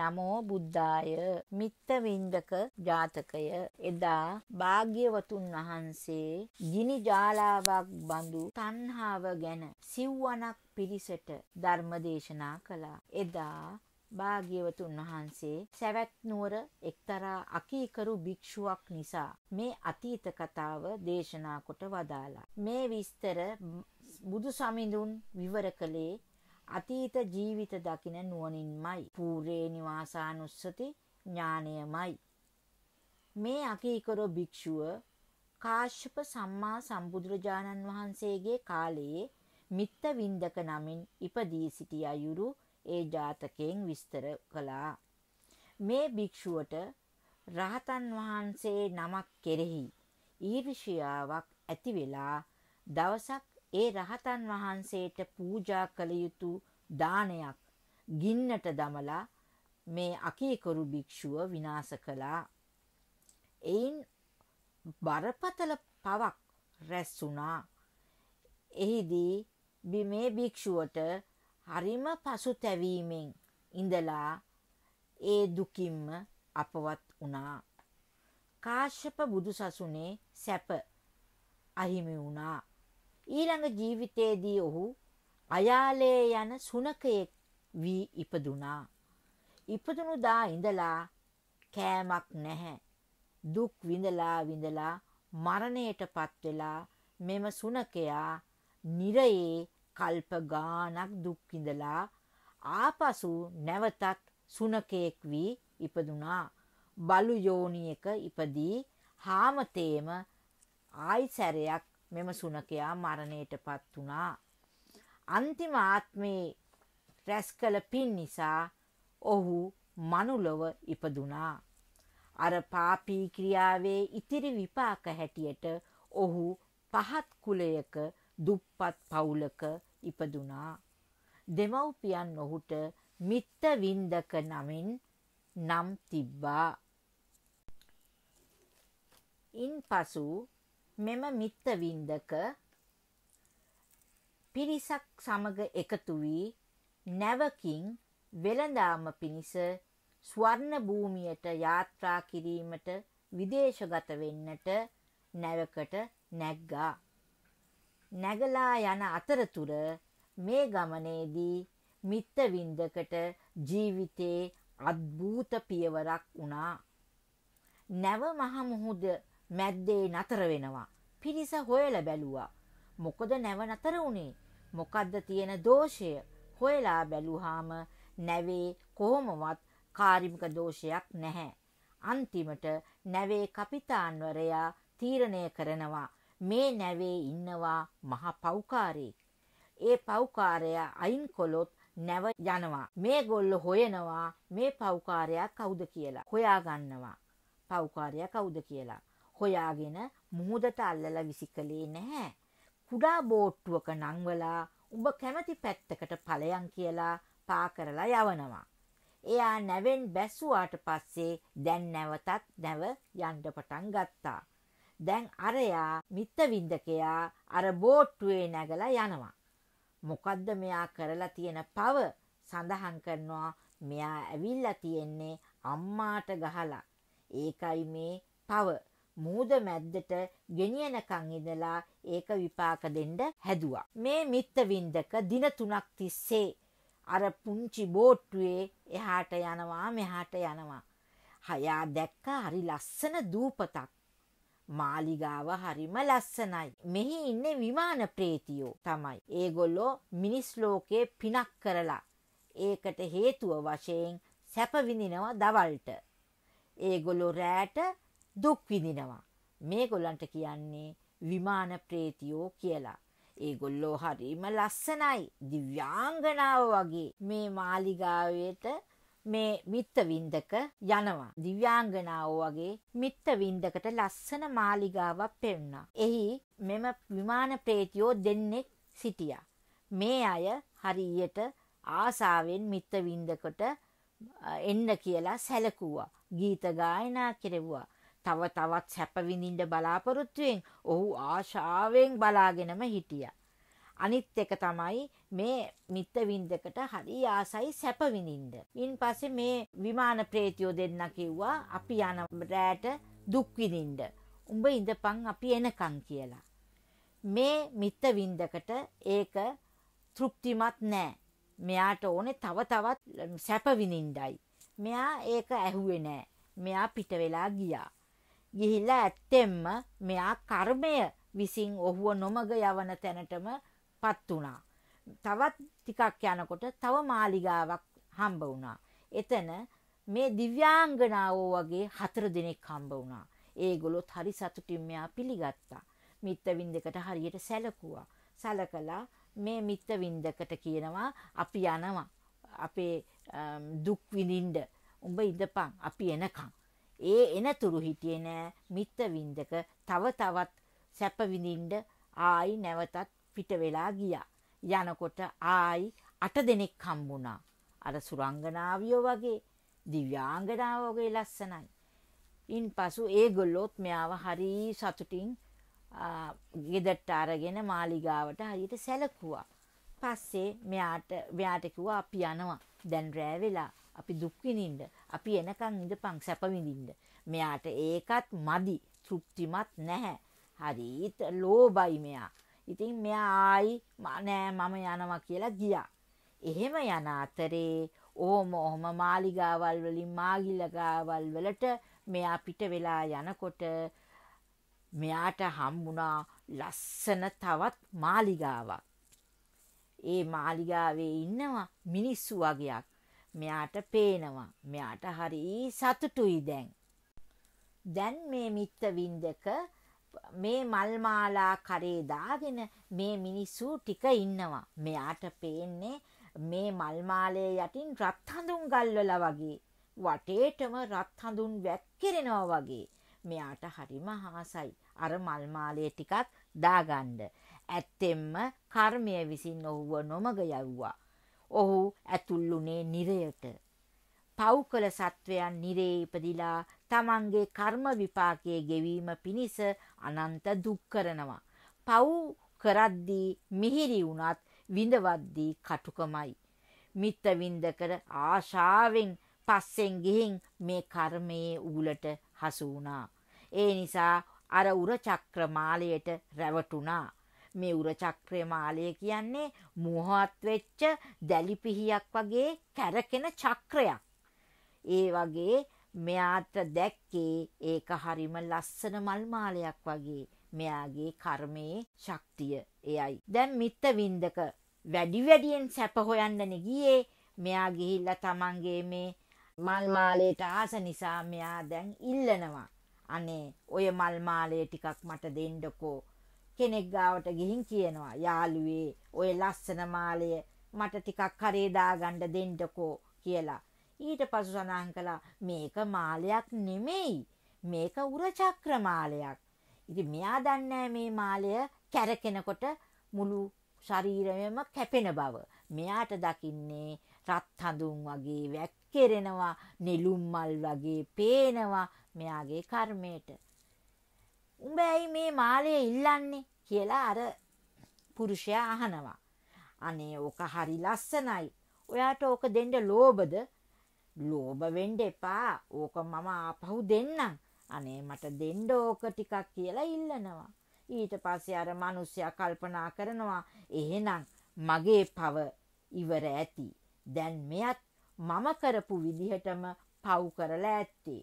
නමෝ බුද්ධාය මිත්තවින්දක ජාතකය එදා භාග්‍යවතුන් වහන්සේ ගිනි ජාලාවක් බඳු තණ්හාව ගැන සිව්වනක් පිරිසට ධර්ම දේශනා කළා එදා භාග්‍යවතුන් වහන්සේ සැවැත් නුවර එක්තරා අකීකරු භික්ෂුවක් නිසා මේ අතීත කතාව දේශනා කොට වදාලා මේ විස්තර බුදු සමිඳුන් විවර කළේ අතීත ජීවිත දකින නුවණින්මයි. පූර්වේ නිවාසානුස්සති ඥානයමයි. මේ අකීකරෝ භික්ෂුව කාශ්‍යප සම්මා සම්බුදුරජාණන් වහන්සේගේ කාලයේ මිත්ත වින්දක නමින් ඉපදී සිටි අයුරු ඒ ජාතකයෙන් විස්තර කළා. මේ භික්ෂුවට රහතන් වහන්සේ නමක් කෙරෙහි ඊර්ෂියාවක් ඇති වෙලා දවසක් ඒ රහතන් වහන්සේට පූජා කළ යුතු දානයක් ගින්නට දමලා මේ අකීකරු භික්ෂුව විනාශ කළා. එයින් බරපතල පවක් රැස් වුණා. එහිදී මේ භික්ෂුවට හරිම පසුතැවීමෙන් ඉඳලා ඒ දුකින්ම අපවත් වුණා. කාශ්‍යප බුදුසසුනේ සැප අහිමි වුණා. ඊළඟ ජීවිතයේදී ඔහු අයාලේ යන සුනකයෙක් වී ඉපදුනා. ඉපදුණු දා ඉඳලා කෑමක් නැහැ. දුක් විඳලා විඳලා මරණයටපත් වෙලා මෙම සුනකයා නිරයේ කල්ප ගාණක් දුක් විඳලා ආපසු නැවතත් සුනකයෙක් වී ඉපදුනා. බලු යෝනියක ඉපදී හාමතේම ආයි සැරයක් මෙම සුනකයා මරණයටපත් වුණා. අන්තිම ආත්මේ රැස් කළ පින් නිසා ඔහු මනුලොව ඉපදුනා. අර පාපී ක්‍රියාවේ ඉතිරි විපාක හැටියට ඔහු පහත් කුලයක දුප්පත් පවුලක ඉපදුනා. දෙමව්පියන් ඔහුට මිත්ත වින්දක නමින් නම් තිබ්බා. ඉන් පසු මෙම මිත්ත වින්දක පිරිසක් සමග එකතු වී නැවකින් වෙළඳාම පිණිස ස්වර්ණ භූමියට යාත්‍රා කිරීමට විදේශගත වෙන්නට නැවකට නැග්ගා. නැගලා යන අතරතුර මේ ගමනේදී මිත්ත වින්දකට ජීවිතේ අද්භූත පියවරක් වුණා. නැව මහ මුහුද මැද්දේ නතර වෙනවා. පිරිස හොයලා බැලුවා. මොකද නැව නතර වුණේ? මොකද්ද තියෙන දෝෂය? හොයලා බැලුවාම නැවේ කොහොමවත් කාර්මික දෝෂයක් නැහැ. අන්තිමට නැවේ කපිතාන්වරයා තීරණය කරනවා මේ නැවේ ඉන්නවා මහ පෞකාරයෙක්. ඒ පෞකාරයා අයින් කළොත් නැව යනවා. මේගොල්ලෝ හොයනවා මේ පෞකාරයා කවුද කියලා. හොයාගන්නවා. පෞකාරයා කවුද කියලා. හොයාගෙන මුහුදට අල්ලලා විසිකලේ නැහැ. කුඩා බෝට්ටුවක නංවලා උඹ කැමති පැත්තකට ඵලයන් කියලා පා කරලා යවනවා. එයා නැවෙන් බැස්සුවාට පස්සේ දැන් නැවතත් නැව යන්න පටන් ගත්තා. දැන් අරයා මිත්තවින්දකයා අර බෝට්ටුවේ නැගලා යනවා. මොකද්ද මෙයා කරලා තියෙන පව සඳහන් කරනවා මෙයා ඇවිල්ලා තියෙන්නේ අම්මාට ගහලා. ඒකයි මේ පව මූද මැද්දට ගෙනියනකන් ඉඳලා ඒක විපාක දෙන්න හැදුවා. මේ මිත්ත වින්දක දින 3ක් තිස්සේ අර පුංචි බෝට්ටුවේ එහාට යනවා මෙහාට යනවා. හයා දැක්ක හරි ලස්සන දූපතක්. මාලිගාව හරිම ලස්සනයි. මෙහි ඉන්නේ විමාන ප්‍රේතියෝ තමයි. ඒගොල්ලෝ මිනිස් ලෝකේ පිනක් කරලා ඒකට හේතුව වශයෙන් සැප විඳිනවා දවල්ට. ඒගොල්ලෝ රැට දුක් විඳිනවා. මේගොල්ලන්ට කියන්නේ විමාන ප්‍රේතියෝ කියලා. ඒගොල්ලෝ හරිම ලස්සනයි. දිව්‍යාංගනාව වගේ මේ මාලිගාවේට මේ මිත්තවින්දක යනවා. දිව්‍යාංගනාව වගේ මිත්තවින්දකට ලස්සන මාලිගාවක් පෙන්නා. එහි මෙම විමාන ප්‍රේතියෝ දෙන්නෙක් සිටියා. මේ අය හරියට ආසාවෙන් මිත්තවින්දකට එන්න කියලා සැලකුවා. ගීත ගායනා කෙරෙව්වා. තව තවත් සැප විඳින්න බලාපොරොත්තුෙන් ඔහු ආශාවෙන් බලාගෙනම හිටියා. අනිත් එක තමයි මේ මිත්ත වින්දකට හරි ආසයි සැප විඳින්න. ඊන්පස්සේ මේ විමාන ප්‍රේතියෝ දෙන්න කිව්වා අපි යන රැට දුක් විඳින්න. උඹ ඉඳපන් අපි එනකන් කියලා. මේ මිත්ත වින්දකට ඒක තෘප්තිමත් නෑ. මෙයාට ඕනේ තව තවත් සැප විඳින්නයි. මෙයා ඒක ඇහුවේ නෑ. මෙයා පිට වෙලා ගියා. ගිහිලා ඇත්තෙම්ම මෙයා කර්මය විසින් ඔහුව නොමග යවන තැනටමපත් වුණා. තවත් ටිකක් යනකොට තව මාලිගාවක් හම්බ වුණා. එතන මේ දිව්‍යාංගනාවෝ වගේ හතර දෙනෙක් හම්බ වුණා. ඒගොල්ලොත් හරි සතුටින් මෙයා පිළිගත්තා. මිත්තවින්දකට හරියට සැලකුවා. සැලකලා මේ මිත්තවින්දකට කියනවා අපි යනවා. අපේ දුක් විඳින්න උඹ ඉඳපන් අපි එනකම්. ඒ එනතුරු හිටියේ නෑ මිත්‍රවින්දක තව තවත් සැප විඳින්න ආයි නැවතත් පිට වෙලා ගියා. යනකොට ආයි අට දෙනෙක් හම්බුණා. අර සුරංගනාවියෝ වගේ දිව්‍යාංගනාවෝ වගේ ලස්සනයි. ඉන්පසු ඒගොල්ලොත් මෙයාව හරි සතුටින් ගෙදරට අරගෙන මාලිගාවට හරියට සැලකුවා. පස්සේ මෙයාට මෙයාට කිව්වා අපි යනවා. දැන් රෑ වෙලා. අපි දුක් විඳින්න අපි එනකන් ඉඳපන් සැප විඳින්න මෙයාට ඒකත් මදි තෘප්තිමත් නැහැ හරිත ලෝභයි මෙයා ඉතින් මෙයා ආයි නෑ මම යනවා කියලා ගියා එහෙම යන අතරේ ඕම ඔහම මාලිගාවල් වලින් මාගිලගාවල් වලට මෙයා පිට වෙලා යනකොට මෙයාට හම්බුණා ලස්සන තවත් මාලිගාවක් ඒ මාලිගාවේ ඉන්නවා මිනිස්සු වගේක් මෙයාට පේනවා. මෙයාට හරි සතුටුයි දැන්. දැන් මේ මිත්ත වින්දක මේ මල්මාලා කරේ දාගෙන මේ මිනිස්සු ටික ඉන්නවා. මෙයාට පේන්නේ මේ මල්මාලේ යටින් රත් හඳුන් ගල්වලා වගේ. වටේටම රත් හඳුන් වැක්කිරෙනවා වගේ. මෙයාට හරිම හාසයි. අර මල්මාලේ ටිකක් දාගන්න. ඇත්තෙන්ම කර්මය විසින් ඔහුව නොමග යවුවා. ඔහු ඇතුල්ුනේ නිරයට. පව් කළ සත්වයන් නිරේ ඉපදිලා තමන්ගේ කර්ම විපාකයේ ගෙවීම පිණිස අනන්ත දුක් කරනවා. පව් කරද්දී මිහිරි වුණත් විඳවද්දී කටුකමයි. මිත්ත වින්දකර ආශාවෙන් පස්සෙන් ගිහින් මේ කර්මයේ ඌලට හසු වුණා. ඒ නිසා අර උර චක්‍රමාලයට රැවටුණා. මේ උරචක්‍රය මාලය කියන්නේ මෝහත් වෙච්ච දැලිපිහියක් වගේ කැරකෙන චක්‍රයක්. ඒ වගේ මෙයාට දැක්කේ ඒක හරිම ලස්සන මල් මාලයක් වගේ මෙයාගේ කර්මයේ ශක්තිය එයයි. දැන් මිත්ත වින්දක වැඩි වැඩියෙන් සැප හොයන්න ගියේ මෙයා ගිහිල්ලා තමන්ගේ මේ මල් මාලේට ආස නිසා මෙයා දැන් ඉල්ලනවා. අනේ ඔය මල් මාලේ ටිකක් මට දෙන්නකෝ කෙනෙක් ගාවට ගිහින් කියනවා යාළුවේ ඔය ලස්සන මාලය මට ටිකක් කරේ දාගන්න දෙන්නකෝ කියලා. ඊට පසු සඳහන් කළා මේක මාලයක් නෙමෙයි. මේක උරචක්‍ර මාලයක්. ඉතින් මෙයා දන්නේ මේ මාලය කැරකෙනකොට මුළු ශරීරයම කැපෙන බව. මෙයාට දකින්නේ රත් හඳුන් වගේ වැක්කෙරෙනවා, නෙළුම් මල් වගේ පේනවා මෙයාගේ කර්මයට. උඹ ඇයි මේ මාලය ඉල්ලන්නේ? කියලා අර පුරුෂයා අහනවා. අනේ ඕක හරි ලස්සනයි. ඔයාට ඕක දෙන්න ලෝබද? ලෝභ වෙන්න එපා. ඕක මම ආපහු දෙන්නම්. අනේ මට දෙන්න ඕක ටිකක් කියලා ඉල්ලනවා. ඊට පස්සේ අර මිනිස්සයා කල්පනා කරනවා එහෙනම් මගේ පව ඉවර ඇති. දැන් මෙයත් මම කරපු විදිහටම පව් කරලා ඇත්තේ.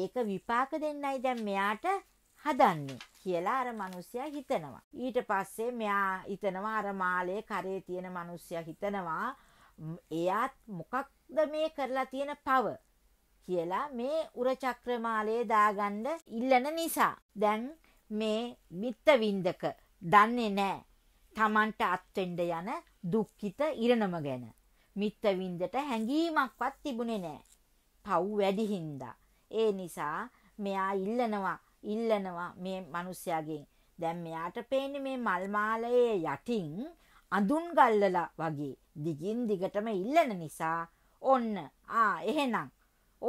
ඒක විපාක දෙන්නයි දැන් මෙයාට හදන්නේ කියලා අර මිනිස්සයා හිතනවා. ඊට පස්සේ මෙයා හිතනවා අර මාළේ කරේ තියෙන මිනිස්සයා හිතනවා එයාත් මොකක්ද මේ කරලා තියෙන පව කියලා මේ උරචක්‍ර මාළේ දාගන්න ඉල්ලන නිසා. දැන් මේ මිත්ත වින්දක දන්නේ නැහැ. Tamanට අත්වෙන්න යන දුක්ඛිත ඉරණම ගැන. මිත්ත වින්දට හැඟීමක්වත් තිබුණේ නැහැ. පව් වැඩි හින්දා. ඒ නිසා මෙයා ඉල්ලනවා ඉල්ලනවා මේ මිනිස්යාගෙන්. දැන් මෙයාට පේන්නේ මේ මල් මාලයේ යටින් අඳුන් ගල්ලලා වගේ දිගින් දිගටම ඉල්ලන නිසා ඔන්න ආ එහෙනම්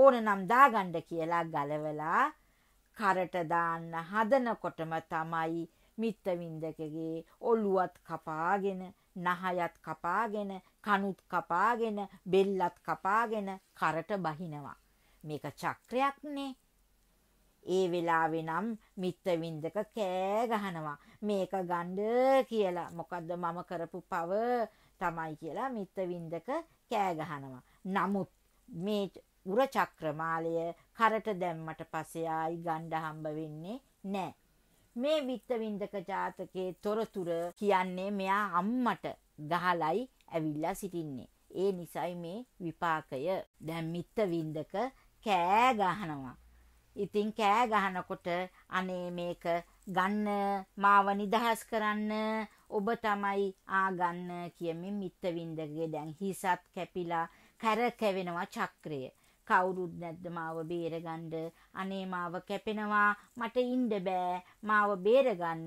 ඕනනම් දාගන්න කියලා ගලවලා කරට දාන්න හදනකොටම තමයි මිත්තවින්දකගේ ඔළුවත් කපාගෙන නහයත් කපාගෙන කනුත් කපාගෙන බෙල්ලත් කපාගෙන කරට බහිනවා මේක චක්‍රයක්නේ ඒ වෙලාවේ නම් මිත්‍රවින්දක කෑ ගහනවා මේක ගණ්ඩ කියලා මොකද්ද මම කරපු පව තමයි කියලා මිත්‍රවින්දක කෑ ගහනවා නමුත් මේ උර චක්‍රමාලය කරට දැම්මට පස්සේ ආයි ගණ්ඩ හම්බ වෙන්නේ නැහැ මේ විත්තවින්දක ජාතකයේ තොරතුර කියන්නේ මෙයා අම්මට ගහලයි ඇවිල්ලා සිටින්නේ ඒ නිසයි මේ විපාකය දැන් මිත්ත වින්දක කෑ ගහනවා ඉතින් කෑ ගහනකොට අනේ මේක ගන්න මාව නිදහස් කරන්න ඔබ තමයි ආගන්න කියමින් මිත්තවින්දගේ දැන් හිසත් කැපිලා කැරකෙවෙනවා චක්‍රය. කවුරුත් නැද්ද මාව බේරගන්න අනේ මාව කැපෙනවා මට ඉන්න බෑ මාව බේරගන්න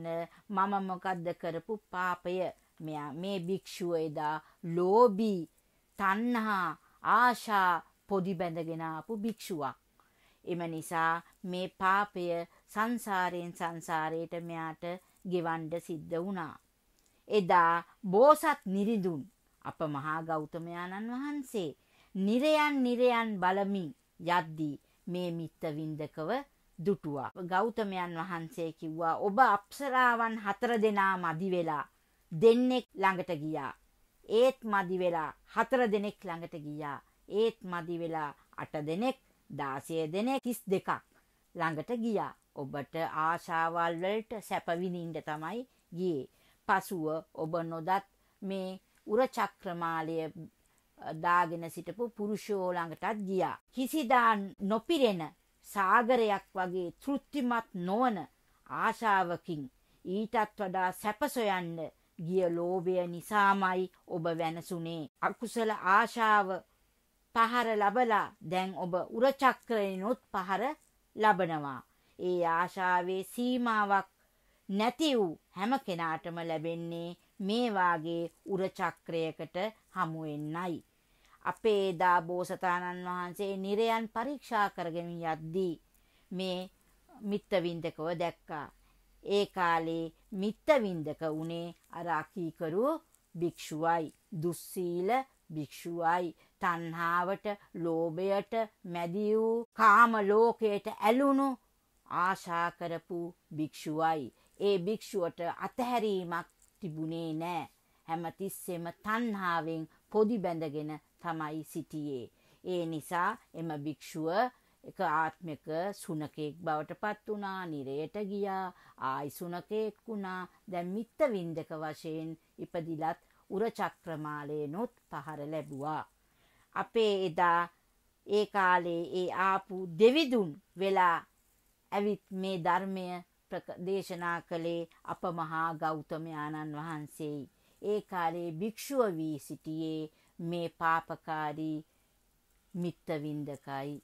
මම මොකද්ද කරපු පාපය මෙයා මේ භික්ෂුව එදා ලෝභී තණ්හා ආශා පොඩි බැඳගෙන ආපු භික්ෂුවක් එම නිසා මේ පාපය සංසාරයෙන් සංසාරයට මෙයාට ගෙවණ්ඩ සිද්ධ වුණා. එදා බෝසත් නිරිඳුන් අප මහා ගෞතමයාණන් වහන්සේ නිරයන් නිරයන් බලමින් යද්දී මේ මිත්ත වින්දකව දුටුවා. ගෞතමයන් වහන්සේ කිව්වා ඔබ අප්සරාවන් හතර දෙනා මදි වෙලා දෙන්නෙක් ළඟට ගියා. ඒත් මදි වෙලා හතර දෙනෙක් ළඟට ගියා. ඒත් මදි වෙලා අට දෙනෙක් දාසය දෙන කිස් දෙකක් ළඟට ගියා. ඔබට ආශාවල් වලට සැපවිඳින්න තමයි ගියේ. පසුව ඔබ නොදත් මේ උරචක්‍රමාලය දාගෙන සිටපු පුරුෂෝ ළඟටත් ගියා. කිසිදා නොපිරෙන සාගරයක් වගේ තෘප්තිමත් නොවන ආශාවකින් ඊටත් වඩා සැප සොයන්න ගිය ලෝභය නිසාමයි ඔබ වෙනසුනේ. අකුසල ආශාව පහර ලබලා දැන් ඔබ උරචක්‍රයනොත් පහර ලබනවා. ඒ ආශාවේ සීමාවක් නැති වූ හැම කෙනාටම ලැබෙන්නේ මේ වාගේ උරචක්‍රයකට හමු වෙන්නයි. අපේ දා බෝසතාණන් වහන්සේ නිරයන් පරීක්ෂා කරගෙන යද්දී මේ මිත්තවින්දකව දැක්කා. ඒ කාලේ මිත්තවින්දක උනේ අර අකීකරු භික්ෂුවයි, දුස්සීල භික්ෂුවයි, තණ්හාවට, ලෝභයට මැදී වූ කාම ලෝකයට ඇලුණු ආශා කරපු භික්ෂුවයි. ඒ භික්ෂුවට අතහැරීමක් තිබුණේ නෑ. හැමතිස්සෙම තණ්හාවෙන් පොදි බැඳගෙන තමයි සිටියේ. ඒ නිසා එම භික්ෂුව එක ආත්මික සුනකෙක් බවට පත් වුණා, නිරයට ගියා, ආයි සුනකෙක් වුණා. දැන් මිත්ත වින්දක වශයෙන් ඉපදිලත් උර චක්‍රමාලේනොත් පහර ලැබුවා. අපේ එදා ඒ කාලේ ඒ ආපු දෙවිදුන් වෙලා ඇවිත් මේ ධර්මය දේශනා කළේ අප මහා ගෞතමයාණන් වහන්සේයි. ඒ කාලේ භික්ෂුව වී සිටියේ මේ පාපකාරී මිත්තවින්දකයි.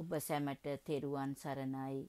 ඔබ සැමට තෙරුවන් සරණයි.